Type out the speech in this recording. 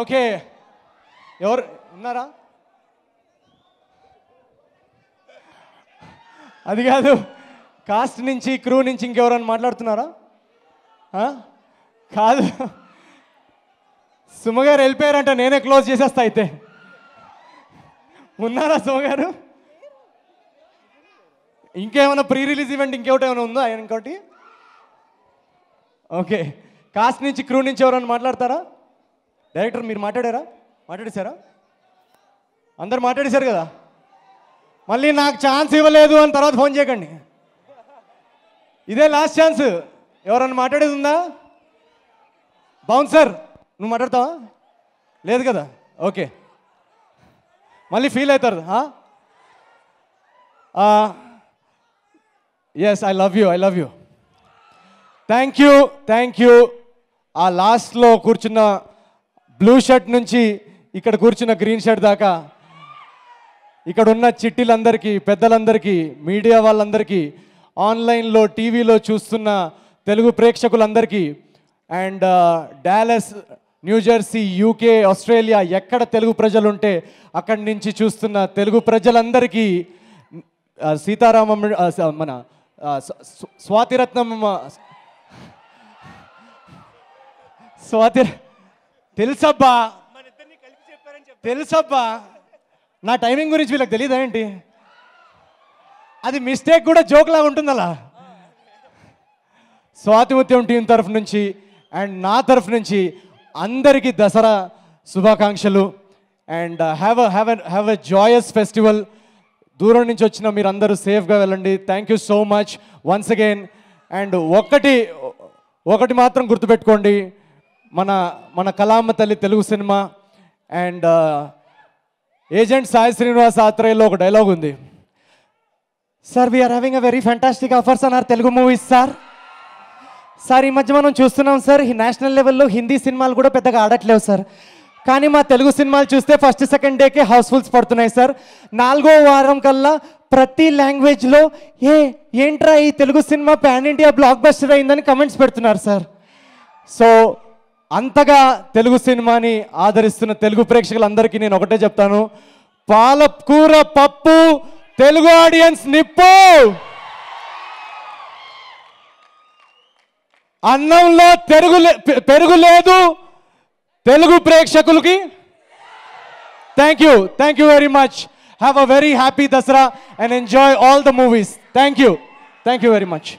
okay ఎవరు ఉన్నారా అది కాదు కాస్ట్ నుంచి క్రూ నుంచి ఇంకెవరైనా మాట్లాడుతున్నారా కాదు సుమగారు వెళ్ళిపోయారంట నేనే క్లోజ్ చేసేస్తా అయితే ఉన్నారా సుమగారు ఇంకేమైనా ప్రీ రిలీజ్ ఈవెంట్ ఇంకొకటి ఏమైనా ఉందా ఇంకోటి ఓకే కాస్ట్ నుంచి క్రూ నుంచి ఎవరైనా మాట్లాడతారా డైరెక్టర్ మీరు మాట్లాడారా మాట్లాడేశారా అందరు మాట్లాడేశారు కదా మళ్ళీ నాకు ఛాన్స్ ఇవ్వలేదు అని తర్వాత ఫోన్ చేయకండి ఇదే లాస్ట్ ఛాన్స్ ఎవరన్నా మాట్లాడేది ఉందా బౌన్సర్ నువ్వు మాట్లాడతావా లేదు కదా ఓకే మళ్ళీ ఫీల్ అవుతారు yes I love you I love you thank you thank you ఆ లాస్ట్లో కూర్చున్న బ్లూ షర్ట్ నుంచి ఇక్కడ కూర్చున్న గ్రీన్ షర్ట్ దాకా ఇక్కడ ఉన్న చిట్టీలందరికీ పెద్దలందరికీ మీడియా వాళ్ళందరికీ ఆన్లైన్లో టీవీలో చూస్తున్న తెలుగు ప్రేక్షకులందరికీ and Dallas New Jersey UK Australia ఎక్కడ తెలుగు ప్రజలు ఉంటే అక్కడి నుంచి చూస్తున్న తెలుగు ప్రజలందరికీ సీతారామ మన స్వాతిరత్నం స్వాతి తెలుసబ్బా తెలుసబ్బా నా టైమింగ్ గురించి వీళ్ళకి తెలియదా ఏంటి అది మిస్టేక్ కూడా జోక్ లాగా ఉంటుంది అలా స్వాతిమత్యం టీం తరఫు నుంచి అండ్ నా తరఫు నుంచి అందరికీ దసరా శుభాకాంక్షలు and have have have a joyous festival దూరం నుంచి వచ్చిన మీరు అందరూ సేఫ్గా వెళ్ళండి thank you so much once again and ఒక్కటి ఒకటి మాత్రం గుర్తుపెట్టుకోండి మన మన కలామ తల్లి తెలుగు సినిమా అండ్ ఏజెంట్ సాయి శ్రీనివాస్ ఆత్రేయలో ఒక డైలాగ్ ఉంది sir we're having a very fantastic offers అన్నారు తెలుగు మూవీస్ సార్ సార్ ఈ మధ్య మనం చూస్తున్నాం సార్ ఈ నేషనల్ లెవెల్లో హిందీ సినిమాలు కూడా పెద్దగా ఆడట్లేవు సార్ కానీ మా తెలుగు సినిమాలు చూస్తే ఫస్ట్ సెకండ్ డేకే హౌస్ఫుల్స్ పడుతున్నాయి సార్ నాలుగో వారం కల్లా ప్రతి లాంగ్వేజ్లో ఏ ఏంట్రా ఈ తెలుగు సినిమా pan India block buster comments పెడుతున్నారు సార్ సో అంతగా తెలుగు సినిమాని ఆదరిస్తున్న తెలుగు ప్రేక్షకులందరికీ నేను ఒకటే చెప్తాను పాలకూర పప్పు తెలుగు ఆడియన్స్ నిప్పు అన్నంలో పెరుగు పెరుగు లేదు తెలుగు ప్రేక్షకులకి thank you thank you very much have a very happy Dasara and enjoy all the movies thank you thank you very much